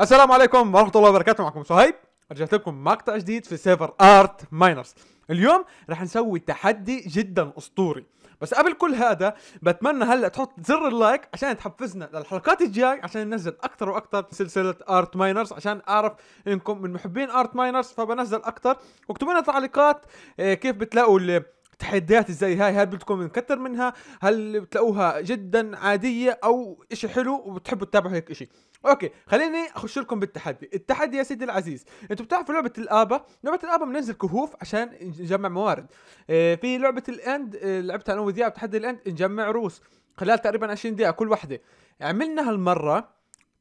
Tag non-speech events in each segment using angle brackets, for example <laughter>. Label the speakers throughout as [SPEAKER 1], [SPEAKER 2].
[SPEAKER 1] السلام عليكم ورحمه الله وبركاته معكم صهيب رجعت لكم مقطع جديد في سيفر ارت ماينرز اليوم راح نسوي تحدي جدا اسطوري بس قبل كل هذا بتمنى هلا تحط زر اللايك عشان تحفزنا للحلقات الجاي عشان ننزل اكثر واكثر سلسله ارت ماينرز عشان اعرف انكم من محبين ارت ماينرز فبنزل اكثر واكتبوا لنا تعليقات آه، كيف بتلاقوا تحديات زي هاي هل بدكم نكتر منها هل بتلاقوها جدا عاديه او اشي حلو وبتحبوا تتابعوا هيك اشي اوكي خليني اخش لكم بالتحدي التحدي يا سيدي العزيز انتم بتعرفوا لعبه الابا لعبه الابا بننزل كهوف عشان نجمع موارد اه في لعبه الاند آه، لعبتها انا وذيا بتحدي الاند نجمع روس خلال تقريبا 20 دقيقه كل واحده عملنا هالمره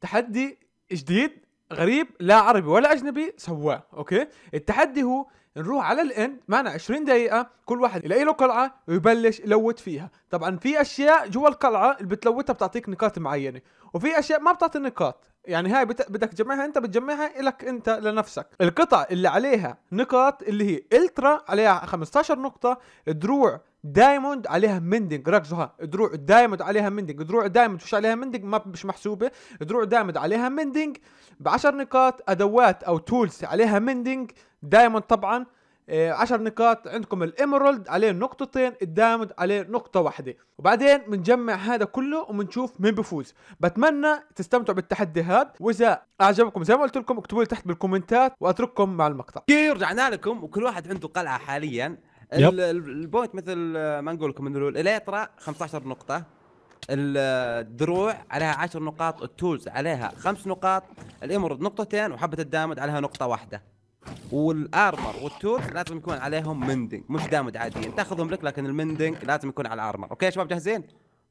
[SPEAKER 1] تحدي جديد غريب لا عربي ولا اجنبي سواه اوكي التحدي هو نروح على الاند معنا 20 دقيقة كل واحد يلاقي له قلعة ويبلش يلوت فيها، طبعا في اشياء جوا القلعة اللي بتلوتها بتعطيك نقاط معينة، وفي اشياء ما بتعطي نقاط، يعني هاي بت... بدك تجمعها انت بتجمعها الك انت لنفسك القطع اللي عليها نقاط اللي هي الترا عليها 15 نقطه دروع دايموند عليها مندنج ها دروع دايموند عليها مندنج دروع دايموند مش عليها مندنج ما مش محسوبه دروع دايموند عليها مندنج ب 10 نقاط ادوات او تولز عليها مندنج دايموند طبعا 10 آه، نقاط عندكم الامرولد عليه نقطتين الدامد عليه نقطة واحدة وبعدين بنجمع هذا كله وبنشوف مين بفوز بتمنى تستمتعوا بالتحدي هذا وإذا أعجبكم زي ما قلت لكم اكتبوا لي تحت بالكومنتات وأترككم مع المقطع كيف رجعنا لكم وكل واحد عنده
[SPEAKER 2] قلعة حاليا البوينت مثل ما نقول لكم انه الاليترا 15 نقطة الدروع عليها 10 نقاط التولز عليها 5 نقاط الامرد نقطتين وحبة الدامد عليها نقطة واحدة والارمر والتولز لازم يكون عليهم مندنج مش دامج عادي تاخذهم لك لكن المندنج لازم يكون على الارمر اوكي يا شباب جاهزين؟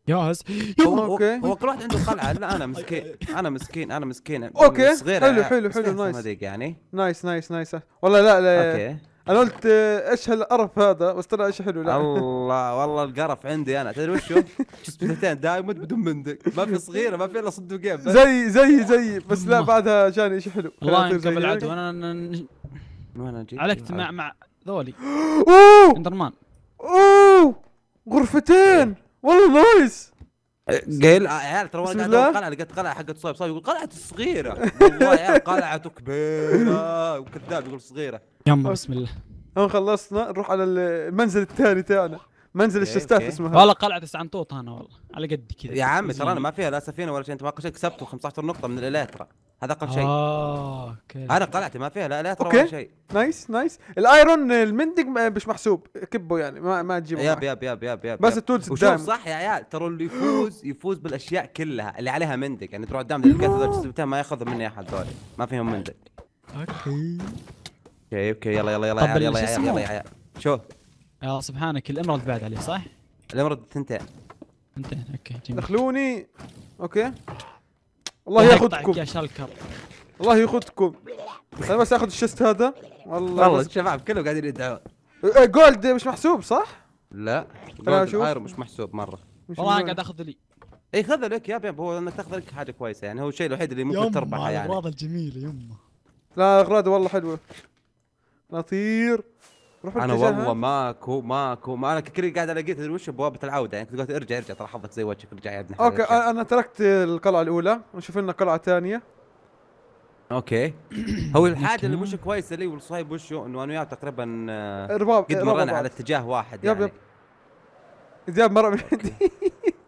[SPEAKER 3] جاهز
[SPEAKER 1] هو اوكي هو كل
[SPEAKER 2] واحد عنده قلعه لا انا مسكين انا مسكين انا مسكين <laughs> اوكي صغير حلو حلو حلو نايس يعني
[SPEAKER 1] نايس نايس نايس والله لا لا اوكي انا قلت ايش هالقرف هذا بس طلع ايش حلو لا الله والله القرف عندي انا تدري وشو؟
[SPEAKER 2] سبيلتين <laughs> دايما بدون مندق ما في صغيره ما في الا صندوقين زي
[SPEAKER 1] زي زي بس لا بعدها جاني ايش حلو والله قبل العدو
[SPEAKER 3] انا انا جيت على مع ذولي
[SPEAKER 1] <gasps> اندرمان اوه غرفتين والله نايس
[SPEAKER 3] قايل عيال
[SPEAKER 2] ترى وانا قاعد لقيت قلعه حقت صايب صايب يقول قلعته صغيره والله عيال قلعته كبيره وكذاب يقول صغيره
[SPEAKER 3] يما بسم الله
[SPEAKER 1] خلصنا نروح على المنزل الثاني تاعنا منزل إيه، الشستات اسمه والله قلعه السعنطوط انا
[SPEAKER 2] والله على قد كذا يا عمي ترى انا ما فيها لا سفينه ولا شيء انت ما قلت شيء كسبت 15 نقطه من الاليترا هذا اقل شيء اه
[SPEAKER 1] اوكي انا قلعتي
[SPEAKER 2] ما فيها لا اليترا ولا شيء
[SPEAKER 1] نايس نايس الايرون المندق مش محسوب كبه يعني ما ما تجيبه ياب ياب ياب ياب ياب بس التولز وشوف صح
[SPEAKER 2] يا عيال ترى اللي يفوز يفوز بالاشياء كلها اللي عليها مندق يعني تروح قدام القط ما ياخذ مني احد ذولي ما فيهم مندق اوكي اوكي اوكي يلا يلا يلا يلا يلا يلا
[SPEAKER 3] شوف يا آه، سبحانك الامرد بعد عليه صح؟ الامرد تنتهي ثنتين اوكي جميل دخلوني اوكي الله ياخذكم يا شلكر
[SPEAKER 1] الله ياخذكم انا بس اخذ الشست هذا والله والله الشباب كلهم قاعدين يدعون إيه، إيه، جولد مش محسوب صح؟
[SPEAKER 2] لا جولد مش محسوب مره
[SPEAKER 1] والله
[SPEAKER 3] انا قاعد اخذ
[SPEAKER 2] لي اي خذ لك يا بيب هو انك تاخذ لك حاجه كويسه يعني هو الشيء الوحيد اللي ممكن تربحه يعني الاغراض
[SPEAKER 1] الجميله يمه لا اغراض والله حلوه نطير روح انا والله
[SPEAKER 2] ماكو ماكو ما انا كل قاعد الاقي تدري وش بوابه العوده يعني قلت ارجع ارجع ترى حظك زي وجهك ارجع يا ابن اوكي الشيء.
[SPEAKER 1] انا تركت القلعه الاولى ونشوف لنا قلعه ثانيه
[SPEAKER 2] اوكي هو الحاجه اللي مش كويسه لي والصهيب وشو انه انا وياه تقريبا آه، رباب إيه، قد مرنا على اتجاه واحد يعني يب
[SPEAKER 1] يب زياد يعني. مره من عندي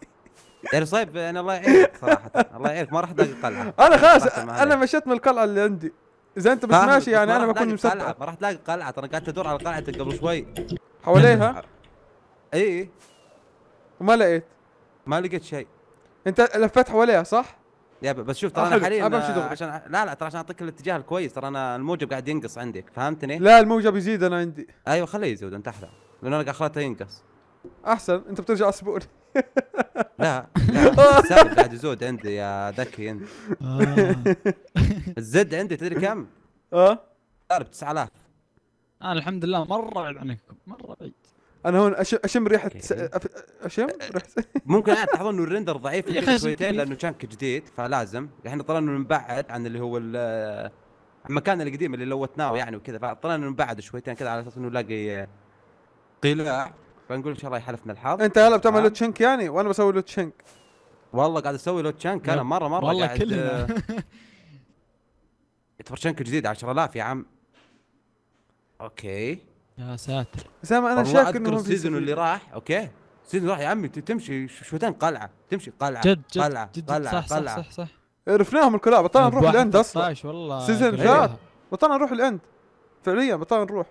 [SPEAKER 2] <laughs> يعني صهيب انا الله يعينك صراحه الله يعينك ما راح تلاقي قلعه انا يعني خلاص انا
[SPEAKER 1] مشيت من القلعه اللي عندي اذا انت بس ماشي يعني انا بكون مسكر ما راح
[SPEAKER 2] تلاقي قلعه ترى قاعد ادور على قلعتك
[SPEAKER 1] قبل شوي حواليها اي إيه. وما لقيت ما لقيت شيء انت لفيت حواليها صح؟ يا بس شوف ترى انا حاليا عشان
[SPEAKER 2] لا لا ترى عشان اعطيك الاتجاه الكويس ترى انا الموجب قاعد ينقص عندك فهمتني؟
[SPEAKER 1] لا الموجب يزيد انا عندي
[SPEAKER 2] ايوه خليه يزيد انت احلى لانه انا قاعد خليته ينقص
[SPEAKER 1] احسن انت بترجع اسبوع لا لا <laughs> بعد زود عندي يا ذكي انت آه. الزد عندي تدري كم؟ اه قارب 9000
[SPEAKER 3] انا الحمد لله مره بعيد عنكم مره بعيد
[SPEAKER 1] انا هون اشم ريحه اشم ريحه <laughs> ممكن يعني
[SPEAKER 2] تلاحظون انه الرندر ضعيف شويتين لانه شانك جديد فلازم احنا طلعنا من بعد عن اللي هو المكان القديم اللي لوتناه يعني وكذا فطلعنا من بعد شويتين كذا على اساس انه نلاقي قلاع فنقول ان شاء الله يحلفنا الحظ انت
[SPEAKER 1] هلا بتعمل لوتشنك يعني وانا بسوي لوتشنك
[SPEAKER 2] والله قاعد اسوي لوتشنك انا مره مره والله قاعد كلنا آه، <laughs> يعتبر جديد 10000 يا عم اوكي
[SPEAKER 3] يا ساتر
[SPEAKER 1] سامع انا شاك انه السيزون اللي راح
[SPEAKER 2] اوكي السيزون راح يا عمي تمشي شوتين قلعه تمشي قلعه جد جد قلعه جد قلعه صح, قلعة. صح صح صح
[SPEAKER 1] عرفناهم الكلاب بطلنا نروح الاند اصلا والله سيزون فات بطلنا نروح الاند فعليا بطلنا نروح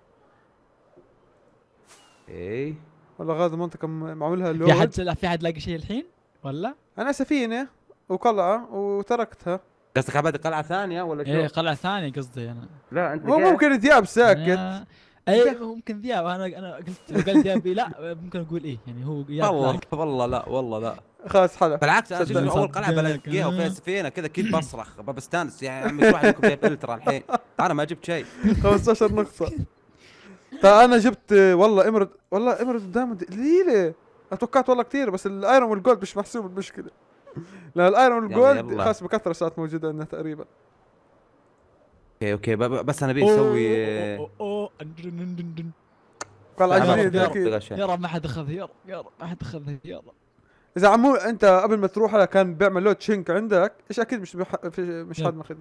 [SPEAKER 1] ايه والله غاز المنطقه معمولها اللي في حد في حد لاقي شيء الحين ولا انا سفينه وقلعه وتركتها قصدك عباد قلعه ثانيه
[SPEAKER 3] ولا شو؟ ايه قلعه ثانيه قصدي انا لا انت مو ممكن ذياب ساكت آه، اي ممكن ذياب انا انا قلت قال ذيابي لا ممكن اقول ايه يعني هو والله والله لا والله لا خلاص حلو بالعكس انا اول قلعه بلاقيها وفيها سفينه كذا كيف بصرخ
[SPEAKER 2] بستانس يعني يا عمي واحد يكون جايب الترا الحين <laughs> انا ما جبت
[SPEAKER 1] شيء 15 نقطه فانا جبت والله امرد والله امرد قدام قليله اتوقعت والله كثير بس الايرون والجولد مش محسوب المشكله لا الايرون يعني والجولد خاص بكثره صارت موجوده عندنا تقريبا
[SPEAKER 2] اوكي اوكي بس انا بيسوي اسوي
[SPEAKER 3] آه، قال جديد يا رب ما حد اخذ يا رب ما حد اخذ يرى
[SPEAKER 1] اذا عمو انت قبل ما تروح كان بيعمل له تشينك عندك ايش اكيد مش مش حد ماخذها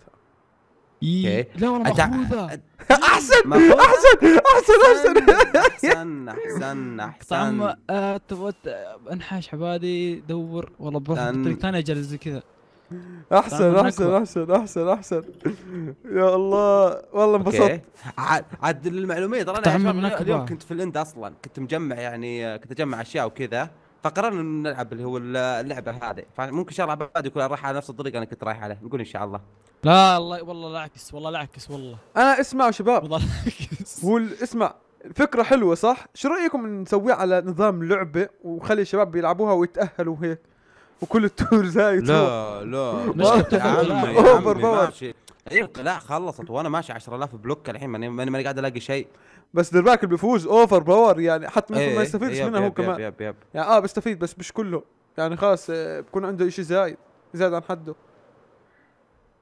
[SPEAKER 3] اوكي لا والله مخبوذة <laughs> احسن احسن احسن احسن احسن <laughs> احسن آه، تبغى انحاش عبادي دور والله بروح بطريق ثاني اجلس زي كذا احسن احسن احسن احسن احسن
[SPEAKER 1] يا الله والله انبسطت عاد للمعلوميه ترى انا اليوم
[SPEAKER 2] كنت في الهند اصلا كنت مجمع يعني كنت اجمع اشياء وكذا فقررنا نلعب اللي هو اللعبه هذه فممكن ان شاء الله بعد يكون راح على نفس الطريق انا كنت رايح عليه نقول ان شاء الله
[SPEAKER 3] لا الله والله العكس والله العكس والله
[SPEAKER 1] انا اسمع يا شباب
[SPEAKER 3] والله اسمع فكره
[SPEAKER 1] حلوه صح شو رايكم نسويها على نظام لعبه وخلي الشباب يلعبوها ويتاهلوا هيك وكل التور زايد لا <laughs> لا اوفر باور
[SPEAKER 2] ايوه لا خلصت وانا ماشي 10000 بلوك الحين ماني ماني قاعد الاقي شيء
[SPEAKER 1] بس ديرباك اللي بيفوز اوفر باور يعني حتى ما إيه، إيه، يستفيدش منها هو كمان يب يب يعني اه بيستفيد بس مش كله يعني خلاص آه، بكون عنده شيء زايد زايد عن حده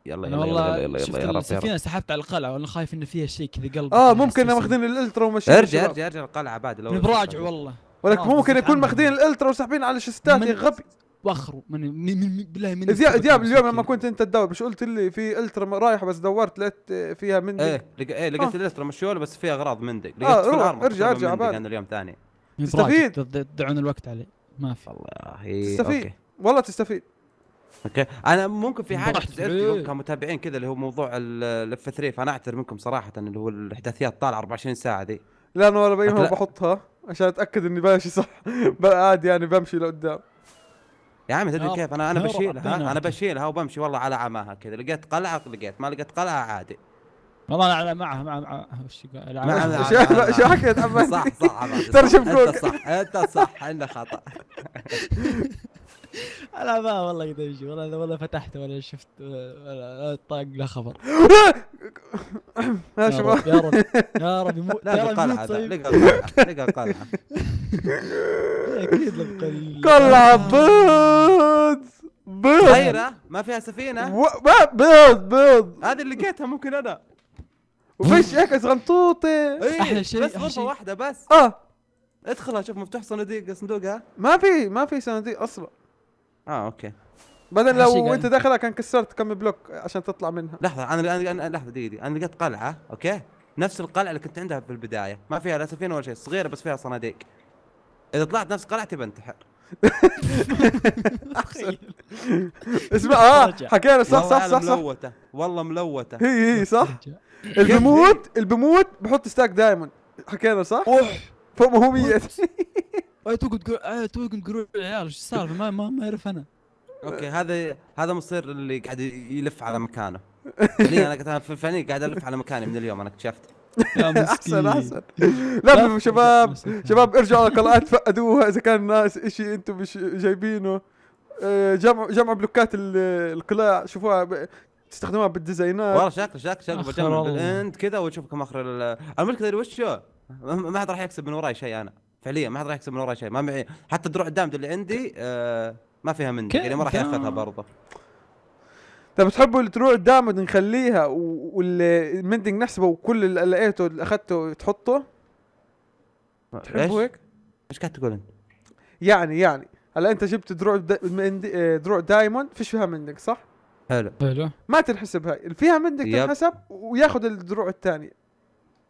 [SPEAKER 3] يلا يلا يلا يلا يلا يلا يلا السفينه سحبت على القلعه وانا خايف انه فيها شيء كذا قلب اه ممكن ماخذين الالترا ومشي ارجع ارجع ارجع القلعه بعد لو براجع والله ولك ممكن يكون ماخذين
[SPEAKER 1] الالترا وساحبين على شستات يا غبي واخره من من بالله من دياب, دياب اليوم لما كنت انت تدور مش قلت لي في الترا رايح بس دورت لقيت فيها مندق ايه, لق... ايه لقيت
[SPEAKER 2] آه. الالترا مشيوله بس فيها اغراض مندق لقيت آه في ارجع ارجع انا اليوم ثاني تستفيد
[SPEAKER 1] تضيعون الوقت عليه ما في والله إيه، تستفيد أوكي. والله تستفيد
[SPEAKER 2] اوكي انا ممكن في حاجه تسالني كمتابعين كذا اللي هو موضوع الاف 3 فانا اعتذر منكم صراحه اللي هو الاحداثيات طالعه 24 ساعه ذي
[SPEAKER 1] لا انا ولا بحطها عشان اتاكد اني ماشي صح <laughs> عادي يعني بمشي لقدام يا عمي تدري اه، كيف انا انا بشيلها
[SPEAKER 2] انا بشيلها وبمشي والله على عماها كذا لقيت قلعه لقيت ما لقيت قلعه
[SPEAKER 3] عادي والله انا على معها مع مع وش قال شو حكيت عباس صح صح ترجم جوجل انت صح انت صح عندنا خطا على <laughs> ما والله يدمجي والله ولا فتحت ولا شفت ولا طاق له خبر <laughs> يا شباب يا رب يا رب <laughs> يموت لا لقى طيب. لقى
[SPEAKER 1] قلعه لقى قلعه <laughs> اكيد كل آه. بيض بيض بحيره ما فيها سفينه بيض بيض هذه اللي لقيتها ممكن انا وفيش هيك غنطوطي إيه، احلى شيء بس غرفه واحده بس اه ادخلها شوف مفتوح صناديق صندوقها ما في ما في صناديق اصلا
[SPEAKER 2] اه اوكي بعدين لو انت داخلها
[SPEAKER 1] كان كسرت كم بلوك عشان تطلع منها لحظه
[SPEAKER 2] انا لحظه دقيقه انا لقيت قلعه اوكي نفس القلعه اللي كنت عندها في البدايه ما فيها لا سفينه ولا شيء صغيره بس فيها صناديق اذا طلعت نفس قلعتي بنتحر
[SPEAKER 1] <laughs> اسمع اه حكينا صح صح صح صح ملوته
[SPEAKER 2] والله ملوته
[SPEAKER 3] هي
[SPEAKER 1] هي صح اللي بموت اللي بموت بحط ستاك دايما حكينا صح فوق
[SPEAKER 3] فما هو 100 اي توكن توقف تقول العيال ايش السالفه ما ما اعرف انا
[SPEAKER 2] اوكي هذا هذا مصير اللي قاعد يلف على مكانه فعليا انا فعليا قاعد الف على مكاني من اليوم انا اكتشفت <laughs> احسن احسن لا
[SPEAKER 1] شباب شباب ارجعوا على فقدوها اذا كان ناس شيء انتم مش جايبينه جمعوا آه، جمعوا بلوكات القلاع شوفوها تستخدموها بالديزاينات والله شكله شكله شكله بجمع بالاند
[SPEAKER 2] كذا واشوفكم اخر المشكله اللي وش ما حد راح يكسب من وراي شيء انا فعليا ما حد راح يكسب من وراي شيء ما معي حتى الدروع الدامج اللي عندي آه، ما فيها مني يعني ما راح ياخذها برضه
[SPEAKER 1] اذا بتحبوا اللي تروح دامد نخليها والمندنج نحسبه وكل اللي لقيته اللي اخذته تحطه
[SPEAKER 2] تحبوا هيك؟ ايش قاعد تقول انت؟
[SPEAKER 1] يعني يعني هلا انت جبت دروع دا آه، دروع دايموند فيش فيها مندنج صح؟
[SPEAKER 2] حلو حلو
[SPEAKER 1] ما تنحسب هاي فيها مندنج تنحسب وياخذ الدروع الثانيه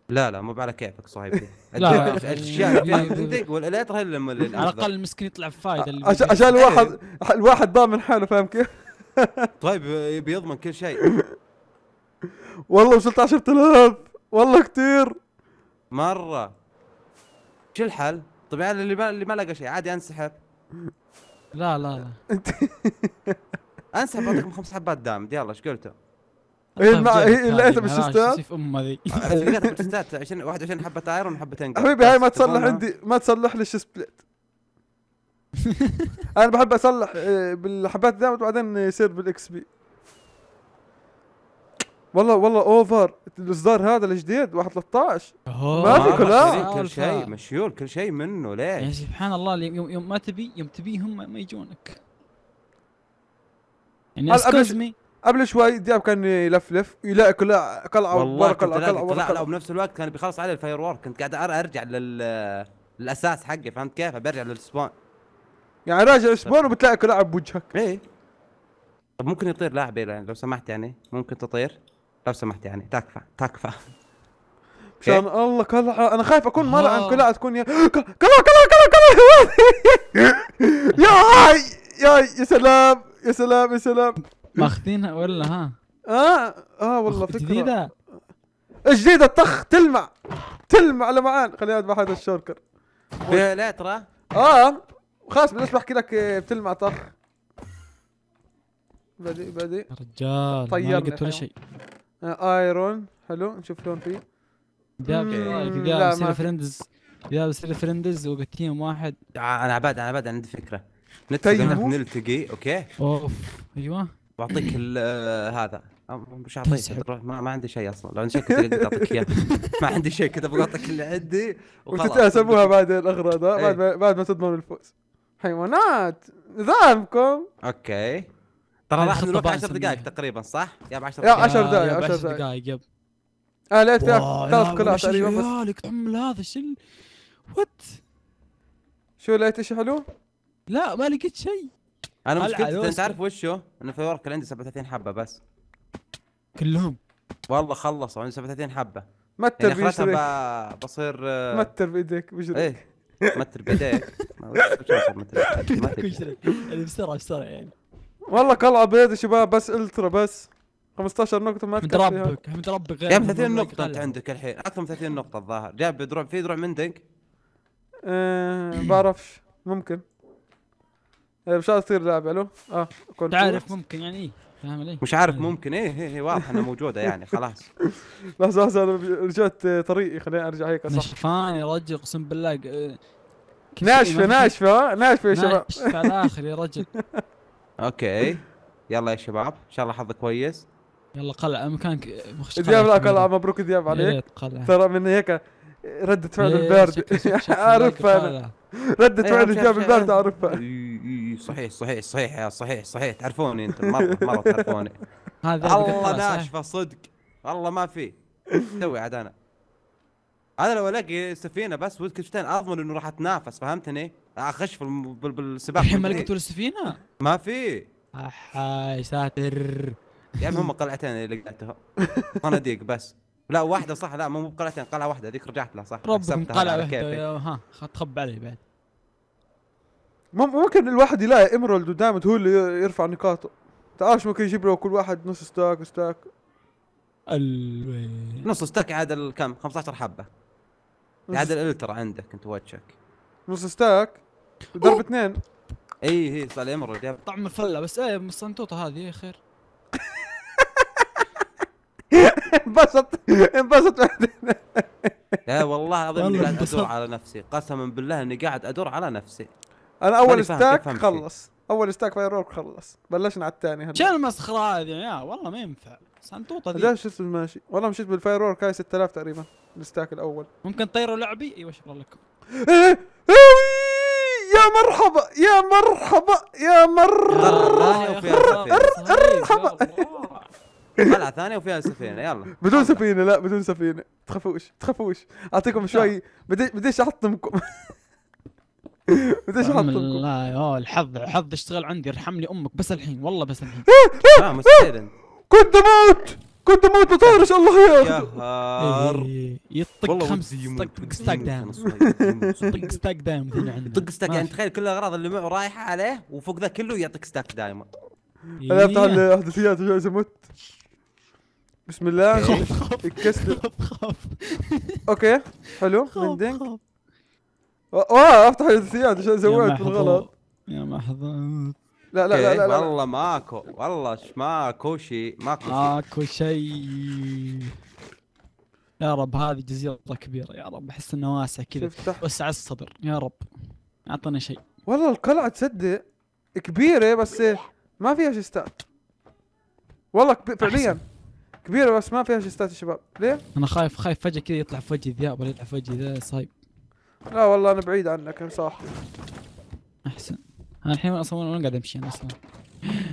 [SPEAKER 2] لا لا مو <laughs> <laughs> على كيفك صاحبي لا الاشياء المندنج والاليتر هي على الاقل المسكين يطلع بفائده عشان الواحد
[SPEAKER 1] الواحد ضامن حاله فاهم كيف؟ <laughs> طيب يبي يضمن كل شيء والله وصلت 10000 والله كثير
[SPEAKER 2] مره شو الحل؟ طبعا يعني اللي ما اللي ما لقى شيء عادي انسحب لا لا لا <laughs> انسحب بعطيكم خمس حبات دام يلا ايش قلتوا؟ هي هي لقيتها بالشستات كيف ام هذه لقيتها بالشستات 20 21 حبه ايرون وحبتين حبيبي هاي ما تصلح عندي
[SPEAKER 1] ما تصلح لي الشسبليت <laughs> انا بحب اصلح آه، بالحبات دامت وبعدين يصير بالاكس بي والله والله اوفر الاصدار هذا الجديد 1 13 ما في كل آه، آه،
[SPEAKER 3] شيء
[SPEAKER 2] مشيول كل شيء منه
[SPEAKER 3] ليه يعني سبحان الله يوم, يوم ما تبي يوم تبيهم ما يجونك يعني قبل
[SPEAKER 1] قبل شوي دياب كان يلفلف يلاقي كلها قلعه ورا قلعه قلعه ورا قلعه
[SPEAKER 2] وبنفس الوقت كان بيخلص علي الفاير وورك كنت قاعد ارجع لل الاساس حقي فهمت كيف؟ برجع للسبون
[SPEAKER 1] يعني راجع اسبوع وبتلاقي
[SPEAKER 2] لاعب بوجهك ايه طب ممكن يطير لاعب يعني لو سمحت يعني ممكن تطير لو سمحت يعني تكفى تكفى
[SPEAKER 1] <laughs> مشان إيه. الله كلعة انا خايف اكون مرة عن آه. كلعة تكون يا كلعة كلعة كلعة كلعة يا ياي يا سلام يا سلام يا سلام
[SPEAKER 3] ماخذينها ولا ها؟
[SPEAKER 1] اه اه والله فكرة جديدة جديدة الطخ تلمع تلمع لمعان خليني اذبح هذا الشوركر لا ترى اه خلاص بالنسبه احكي لك بتلمع طخ بدي بدي
[SPEAKER 3] رجال ما لقيت ولا شيء
[SPEAKER 1] آه، ايرون حلو نشوف لون فيه اذا اذا بصير فرندز
[SPEAKER 2] اذا بصير فرندز واحد انا عباد انا عباد عندي فكره نتفق طيب. نلتقي اوكي اوف ايوه واعطيك آه، هذا مش اعطيك ما, ما عندي شيء اصلا لو عندي شيء كنت بعطيك اعطيك اياه <laughs> ما عندي شيء كنت ابغى اعطيك اللي عندي وتتاسبوها إيه. بعد الاغراض
[SPEAKER 1] بعد ما تضمن الفوز حيوانات نظامكم
[SPEAKER 2] اوكي ترى راح نروح 10 دقائق تقريبا صح؟ يا 10 دقائق يا 10 دقائق
[SPEAKER 3] 10 دقائق يب اه لقيت ثلاث كلات تقريبا بس لك عمل هذا شو
[SPEAKER 1] وات شو لقيت شيء حلو؟ لا ما لقيت شيء انا مشكلتي انت
[SPEAKER 2] عارف وشو؟ انا في الورقه عندي 37 حبه بس كلهم والله خلصوا عندي 37 حبه متر يعني بصير بصير متر بايدك بجدك متر بيديك يعني بسرعه
[SPEAKER 1] بسرعه يعني والله قلعه بيض يا شباب بس الترا بس 15 نقطة ما احمد ربك
[SPEAKER 2] احمد ربك غير جاب 30 نقطة انت عندك الحين اكثر من 30 نقطة الظاهر جاب دروع في دروع دنك
[SPEAKER 1] ايه بعرفش ممكن ان شاء الله تصير لاعب الو اه تعرف
[SPEAKER 3] ممكن يعني ايه فاهم علي؟ مش عارف أيوة.
[SPEAKER 1] ممكن ايه ايه, إيه واضح انها موجوده يعني <laughs> خلاص
[SPEAKER 3] لحظه لحظه انا رجعت طريقي خليني ارجع هيك صح نشفان يا رجل اقسم بالله
[SPEAKER 2] ناشفه ناشفه ناشفه يا شباب ناشفه الاخر يا رجل <laughs> اوكي يلا يا شباب ان شاء الله حظك كويس
[SPEAKER 3] يلا قلع مكانك مخش دياب لا قلع مبروك دياب عليك ترى من هيك ردة فعل إيه، البارد
[SPEAKER 2] <laughs> اعرفها انا ردة إيه، فعل الجاب البارد اعرفها يوسف صحيح صحيح صحيح يا صحيح صحيح تعرفوني انتم مره <laughs> مره تعرفوني هذا الله
[SPEAKER 1] ناشفه صدق
[SPEAKER 2] والله ما في سوي عاد انا انا لو الاقي سفينه بس ويلكنشتاين اضمن انه راح اتنافس فهمتني؟ اخش في بالسباق الحين ما لقيتوا السفينه؟ ما في
[SPEAKER 3] يا ساتر
[SPEAKER 2] يا عمي هم قلعتين اللي لقيتهم صناديق <laughs> بس لا واحده صح لا مو بقلعتين قلعه واحده ذيك رجعت لها صح ربكم قلعه واحده
[SPEAKER 3] ها تخب علي بعد
[SPEAKER 1] ممكن الواحد يلاقي ايمرالد ودايموند هو اللي يرفع نقاطه تعرفش ممكن يجيب له كل واحد نص ستاك ستاك ال...
[SPEAKER 2] نص ستاك عاد كم 15 حبه عاد الالترا عندك انت وجهك نص ستاك ضرب اثنين اي هي صار ايمرالد
[SPEAKER 3] طعم الفله بس ايه من الصنطوطه هذه خير
[SPEAKER 1] انبسط <laughs> انبسط
[SPEAKER 2] لا والله العظيم اني قاعد ادور على نفسي قسما بالله اني قاعد ادور على نفسي انا اول ستاك خلص
[SPEAKER 1] اول ستاك فاير وورك خلص بلشنا على الثاني شو المسخره هذه يا والله ما ينفع
[SPEAKER 3] سنطوطه ذي ليش
[SPEAKER 1] شفت ماشي والله مشيت بالفاير وورك هاي 6000 تقريبا الستاك الاول
[SPEAKER 3] ممكن تطيروا لعبي ايوه شكرا لكم
[SPEAKER 1] إيه، إيه، إيه، يا مرحبا يا مرحبا يا مرحبا
[SPEAKER 2] قلعة ثانية وفيها سفينة
[SPEAKER 3] يلا
[SPEAKER 1] بدون سفينة لا بدون سفينة تخافوش تخافوش اعطيكم طيب. شوي بديش
[SPEAKER 3] احطمكم <laughs> ايش حظكم؟ والله يا الحظ الحظ اشتغل عندي ارحم لي امك بس الحين والله بس الحين <laughs> <laughs> لا مستحيل كنت اموت كنت اموت بطارش الله
[SPEAKER 2] خير إيه، يطق خمس طق ستاك دام
[SPEAKER 1] <laughs> طق ستاك دام يطق ستاك يعني
[SPEAKER 2] تخيل كل الاغراض اللي معه رايحه عليه وفوق ذا كله يعطيك ستاك دايما انا افتح إيه.
[SPEAKER 1] الاحداثيات اذا مت بسم الله خف خف خف اوكي حلو خف خف اوه افتح الثياب عشان سويت بالغلط
[SPEAKER 3] يا محظوظ لا لا لا, لا, لا والله
[SPEAKER 2] ماكو والله ماكو شيء ماكو شيء
[SPEAKER 3] ماكو شيء يا رب هذه جزيرة كبيرة يا رب احس انها واسعة كذا وسع الصدر يا رب اعطنا شيء والله القلعة تصدق كبيرة
[SPEAKER 1] بس ما فيها شيستات والله كبي... فعليا كبيرة بس ما فيها شيستات يا شباب ليه؟
[SPEAKER 3] انا خايف خايف فجأة كذا يطلع في وجهي ذئاب ولا يطلع في وجهي ذا صايب
[SPEAKER 1] لا والله انا بعيد عنك صح
[SPEAKER 3] احسن انا الحين اصور وانا قاعد امشي انا اصلا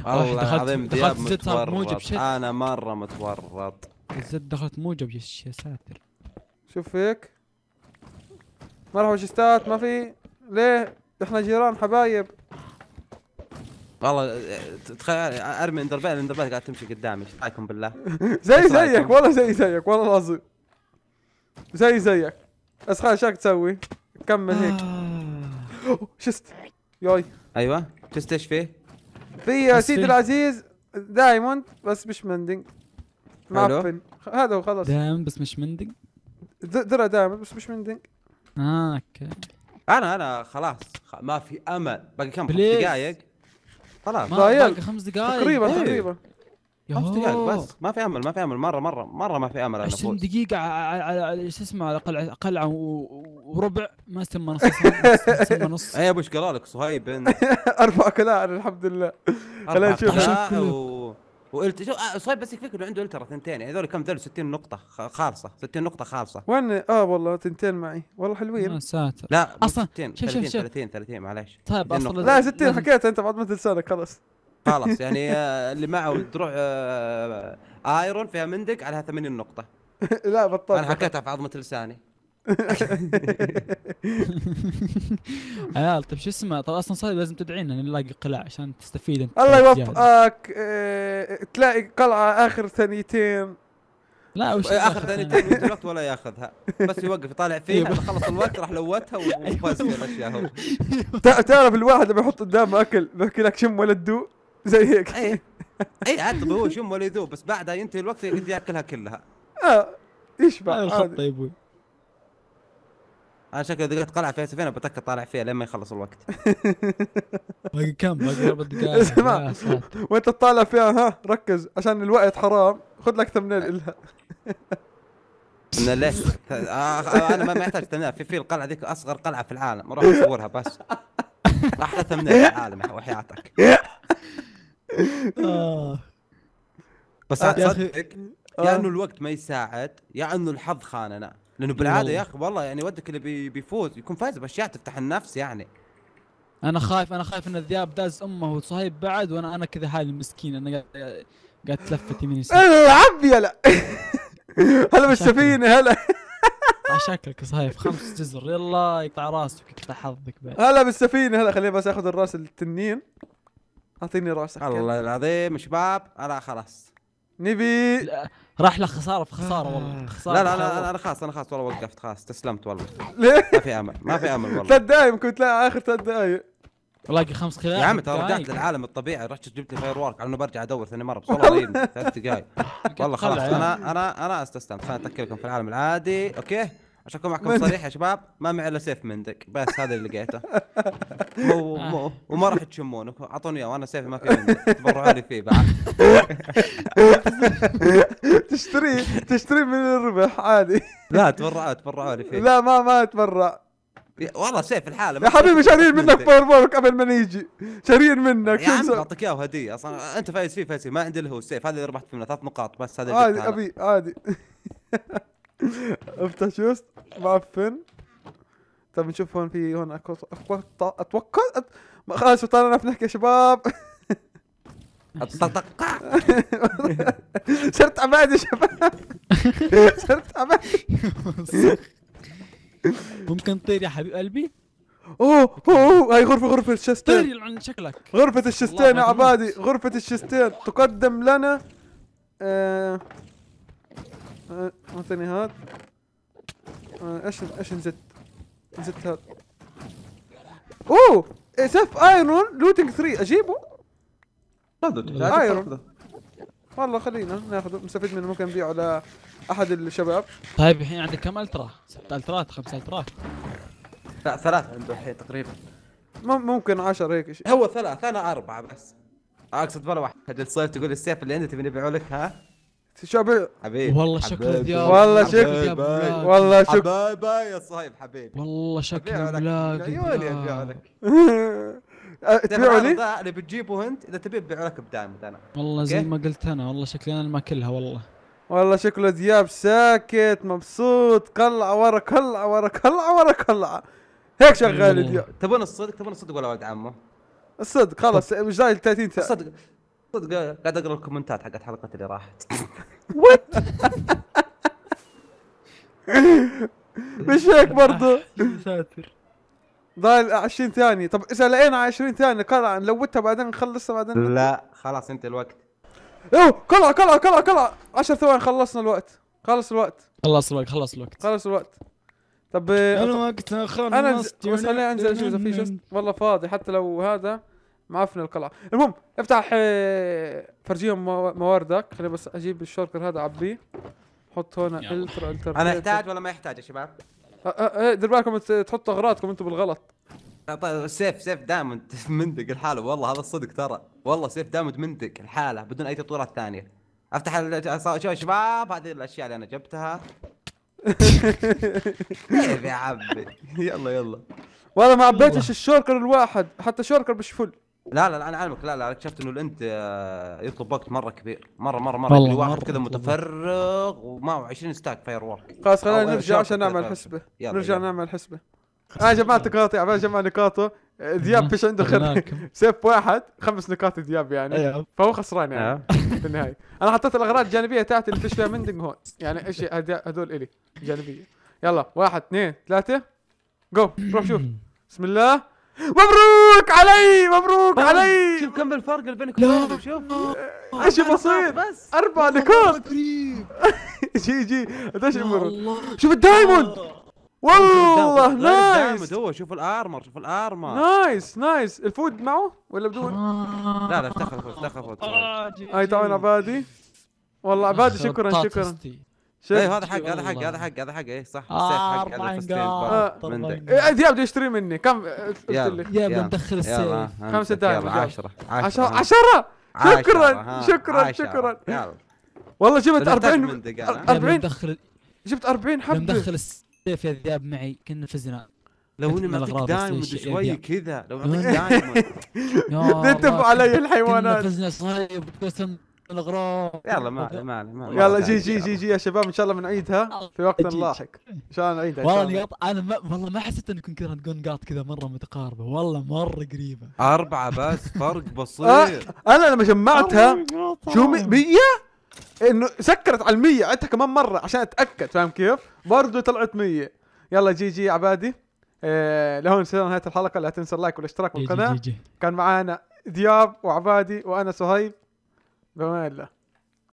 [SPEAKER 3] والله العظيم دياب متورط انا
[SPEAKER 2] مره متورط
[SPEAKER 3] الزد دخلت موجب يا ساتر
[SPEAKER 1] شوف فيك مرحبا شستات ما في ليه احنا جيران حبايب
[SPEAKER 2] والله تخيل ارمي اندربيل اندربيل قاعد تمشي قدامي ايش رايكم بالله؟ <laughs> زي زيك والله
[SPEAKER 1] زي زيك والله العظيم زي زيك اسخان شاك تسوي؟ كمل هيك آه. شست ياي
[SPEAKER 2] ايوه شست ايش فيه؟
[SPEAKER 1] في يا سيدي العزيز دايموند بس مش مندنج معفن هذا وخلص
[SPEAKER 3] دايموند بس مش مندنج
[SPEAKER 1] درع دايموند بس مش مندنج
[SPEAKER 3] اه اوكي
[SPEAKER 2] انا انا خلاص ما في امل باقي كم دقائق
[SPEAKER 3] خلاص باقي خمس دقائق تقريبا إيه. تقريبا
[SPEAKER 2] خمس دقائق بس ما في امل ما في امل مره مره مره ما في امل 20
[SPEAKER 3] دقيقة على شو اسمه على قلعة قلعة وربع ما تم نص ما نص <laughs> اي ابو ايش قال لك صهيب <laughs> اربع قلاع الحمد لله خلينا شوف
[SPEAKER 2] وقلت شو آه، صهيب بس يكفيك انه عنده الترا ثنتين يعني هذول كم ذول 60 نقطة خالصة 60 نقطة خالصة
[SPEAKER 1] وين اه والله ثنتين معي والله حلوين يا آه، ساتر
[SPEAKER 2] لا اصلا 60 30 30 30 معلش طيب اصلا لا 60
[SPEAKER 1] حكيت انت بعد ما لسانك خلاص خلاص يعني
[SPEAKER 2] آه، اللي معه تروح آه، آه، ايرون فيها مندق عليها
[SPEAKER 3] 80 نقطه <laughs> لا بطلت انا حكيتها في عظمه لساني <laughs> عيال طيب شو اسمه طب اصلا صار لازم تدعينا نلاقي قلعه عشان تستفيد انت الله طيب،
[SPEAKER 1] يوفقك اه تلاقي قلعه اخر ثانيتين لا وش اخر ثانيتين من الوقت ولا ياخذها بس يوقف يطالع فيها خلص الوقت راح لوتها <laughs> وفاز في الاشياء هو تعرف الواحد لما يحط قدامه اكل بحكي لك شم ولا
[SPEAKER 2] تدوق زي هيك اي <laughs> اي عاد هو يشم ولا يذوب بس بعدها ينتهي الوقت يقدر ياكلها كلها
[SPEAKER 1] اه يشبع هذا الخط يا
[SPEAKER 2] ابوي انا شكلي دقيقة قلعة فيها سفينة بتك طالع فيها لما يخلص الوقت <laughs> باقي كم باقي اربع دقائق اسمع
[SPEAKER 1] وانت تطالع فيها ها ركز عشان الوقت حرام خذ لك ثمنيل أه. الها انا ليش؟ آه, آه، انا ما
[SPEAKER 2] محتاج ثمنيل في في القلعة ذيك اصغر قلعة في العالم روح صورها بس احلى ثمنيل في العالم وحياتك <laughs>
[SPEAKER 3] آه. بس آه يا, انه
[SPEAKER 2] الوقت ما يساعد يا انه الحظ خاننا لانه بالعاده يا اخي والله يعني ودك اللي بيفوز
[SPEAKER 3] يكون فايز باشياء تفتح النفس يعني انا خايف انا خايف ان الذئاب داز امه وصهيب بعد وانا انا كذا حالي المسكين انا قاعد تلفت يمين يسار العب إيه، يا لا
[SPEAKER 1] هلا بالسفينه <laughs>
[SPEAKER 3] هلا شكلك آه، صهيب خمس جزر يلا يقطع راسك يقطع حظك بعد هلا
[SPEAKER 1] بالسفينه هلا خليني بس اخذ الراس التنين اعطيني راسك الله العظيم شباب انا خلاص نبي لا. راح له خساره في خساره والله آه. خساره لا لا لا, لا انا
[SPEAKER 2] خلاص انا خلاص والله وقفت خلاص استسلمت والله ليه؟ ما في امل ما في امل والله ثلاث
[SPEAKER 1] دقايق كنت لا اخر ثلاث دقايق باقي خمس خلال يا عم ترى رجعت للعالم
[SPEAKER 2] الطبيعي رحت جبت لي فاير وورك على انه برجع ادور ثاني مره بس والله <laughs> ثلاث دقايق والله خلاص انا انا انا استسلمت خليني اتكلكم في العالم العادي اوكي عشان اكون معكم صريح يا شباب ما معي الا سيف مندك بس هذا اللي لقيته <laughs> آه. وما راح تشمونه اعطوني اياه وانا سيفي ما في تبرعوا لي فيه بعد <laughs> تشتري تشتري من الربح عادي لا تبرعوا تبرعوا لي فيه لا
[SPEAKER 1] ما ما اتبرع والله سيف الحالة يا حبيبي شارين منك بورك قبل ما نيجي شارين منك يا عم بعطيك
[SPEAKER 2] اياه هدية اصلا انت فايز فيه فايز ما عندي اللي هو السيف هذا اللي ربحت منه ثلاث نقاط بس هذا عادي ابي
[SPEAKER 1] عادي <laughs> <laughs> افتح شوست معفن طب نشوف هون في هون اتوقع خلاص طالع نعرف نحكي يا شباب
[SPEAKER 3] التطقع <laughs> صرت عباد يا شباب <laughs> صرت عباد ممكن تطير يا حبيب قلبي
[SPEAKER 1] اوه اوه هاي غرفه غرفه الشستين طير عن شكلك غرفه الشستين يا عبادي غرفه الشستين تقدم لنا آه، اعطيني آه، آه، هاد ايش ايش نزت نزت هاد اوه سيف ايرون لوتنج 3 اجيبه
[SPEAKER 3] هذا ايرون
[SPEAKER 1] والله خلينا ناخذه نستفيد منه ممكن نبيعه
[SPEAKER 3] لاحد الشباب طيب الحين عندك كم الترا؟ ست الترات خمس الترات لا ثلاث عنده الحين تقريبا
[SPEAKER 1] ممكن 10 هيك
[SPEAKER 3] شيء هو ثلاث انا اربعه بس
[SPEAKER 2] اقصد ولا واحد تقول السيف اللي عندي تبي نبيعه لك ها شباب حبيبي والله شكله ذياب والله شكله والله شكله حبايبه يا
[SPEAKER 3] صهيب حبيبي والله شكله بلاق عيوني ابيع لك أه، تبيع لي؟
[SPEAKER 2] اللي بتجيبه انت اذا تبي ابيع لك بدايمت انا
[SPEAKER 1] والله
[SPEAKER 3] زي ما قلت انا والله شكلي انا ما كلها والله والله
[SPEAKER 1] شكله ذياب ساكت مبسوط قلع ورا قلع ورا قلع ورا قلع هيك شغال ذياب
[SPEAKER 2] تبون الصدق تبون الصدق ولا ولد عمه؟
[SPEAKER 1] الصدق خلاص مش دايل 30 ثانيه الصدق
[SPEAKER 2] صدق قاعد اقرا الكومنتات حقت حلقه اللي راحت
[SPEAKER 1] وات <laughs> مش هيك برضه ساتر ضايل 20 ثانية طب إذا لقينا 20 ثانية قلعة نلوتها بعدين نخلصها بعدين لا خلاص انت الوقت اوه قلعة قلعة قلعة قلعة 10 ثواني خلصنا الوقت خلص الوقت خلص الوقت خلص الوقت خلص الوقت طب انا وقتها خلص انا بس خليني انزل اشوف اذا في شيء والله فاضي حتى لو هذا ما عرفنا القلعه المهم افتح آه، فرجيهم مواردك خليني بس اجيب الشوركر هذا عبيه حط هون الترا الترا انا احتاج
[SPEAKER 2] ولا ما يحتاج يا شباب؟
[SPEAKER 1] دير بالكم تحطوا
[SPEAKER 2] اغراضكم انتم بالغلط أه، طيب سيف سيف دائما <laughs> مندق الحالة والله هذا الصدق ترى والله سيف دائما مندق الحالة بدون اي تطورات ثانية افتح شوف يا شباب هذه الاشياء اللي انا جبتها <laughs> كيف يا عبي يلا يلا
[SPEAKER 1] والله ما عبيتش الشوركر الواحد حتى شوركر مش فل
[SPEAKER 2] لا لا انا عالمك لا لا اكتشفت انه الانت آه، يطلب وقت مره كبير مره مره مره كل واحد كذا متفرغ ومعه 20 ستاك فاير وورك خلاص خلينا نرجع عشان نعمل حسبه نرجع نعمل حسبه
[SPEAKER 1] آه، انا جمعت نقاطي عبال جمع نقاطه دياب فيش عنده خير <laughs> سيف واحد خمس نقاط دياب يعني أيوه. فهو خسران يعني أيوه. <laughs> في النهايه انا حطيت الاغراض الجانبيه تاعتي اللي فيش فيها مندنج هون يعني ايش هذول الي جانبيه يلا واحد اثنين ثلاثه جو روح شوف بسم الله مبروك علي مبروك علي شوف كم الفرق بينك لا
[SPEAKER 2] شوف ايش بصير اربع نقاط <laughs>
[SPEAKER 1] جي جي ادش عمره شوف الدايموند آه. والله نايس
[SPEAKER 2] هو شوف الارمر شوف الارمر نايس
[SPEAKER 1] نايس الفود معه ولا بدون؟ لا لا افتخر
[SPEAKER 2] افتخر افتخر اي
[SPEAKER 1] هاي تعال عبادي والله عبادي شكرا شكرا شوف إيه، هذا حق هذا حق هذا حق هذا حق اي صح اربع نقاط آه، ذياب آه، إيه، إيه، يشتري مني كم آه، يا مدخل السيف خمسة دراهم 10 10 شكرا شكرا شكرا
[SPEAKER 3] والله جبت 40 40 جبت 40 حبه مدخل السيف يا ذياب معي كنا فزنا لو اني معطيك دايموند شوي كذا لو معطيك <laughs> دايموند لا <laughs> تتف علي الحيوانات فزنا صايب قسم الاغراض يلا ما ما يلا جي جي جي جي
[SPEAKER 1] يا شباب ان شاء الله بنعيدها أه، في وقت لاحق ان شاء الله نعيدها والله
[SPEAKER 3] انا ما والله ما حسيت ان كنت نقاط كذا مره متقاربه والله مره قريبه اربعه بس <laughs> فرق بسيط أه، انا لما جمعتها شو 100
[SPEAKER 1] انه سكرت على المية 100 عدتها كمان مره عشان اتاكد فاهم كيف؟ برضه طلعت 100 يلا جي جي عبادي إيه لهون وصلنا نهايه الحلقه لا تنسى اللايك والاشتراك القناه كان معانا دياب وعبادي وانا صهيب Brunella.